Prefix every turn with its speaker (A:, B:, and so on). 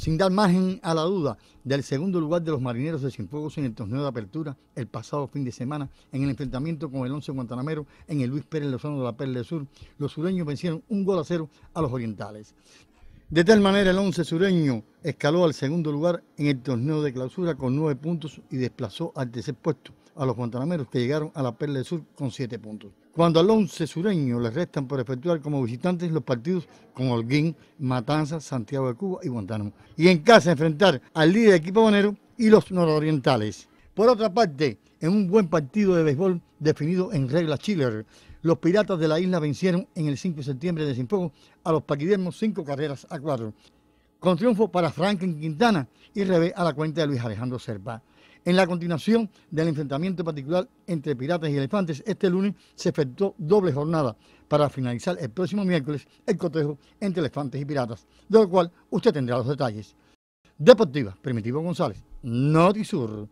A: sin dar margen a la duda del segundo lugar de los marineros de Cienfuegos en el torneo de apertura el pasado fin de semana en el enfrentamiento con el 11 Guantanamero en el Luis Pérez Lozano de la Perla del Sur. Los sureños vencieron un gol a cero a los orientales. De tal manera, el once sureño escaló al segundo lugar en el torneo de clausura con nueve puntos y desplazó al tercer puesto a los guantanameros que llegaron a la Perla del Sur con siete puntos. Cuando al once sureño le restan por efectuar como visitantes los partidos con Holguín, Matanza, Santiago de Cuba y Guantánamo. Y en casa enfrentar al líder equipo bonero y los nororientales. Por otra parte, en un buen partido de béisbol definido en regla chiller, los piratas de la isla vencieron en el 5 de septiembre de Sinfogo a los paquidermos cinco carreras a cuatro, con triunfo para Franklin Quintana y revés a la cuenta de Luis Alejandro Serpa. En la continuación del enfrentamiento particular entre piratas y elefantes, este lunes se efectuó doble jornada para finalizar el próximo miércoles el cotejo entre elefantes y piratas, de lo cual usted tendrá los detalles. Deportiva, Primitivo González, Sur.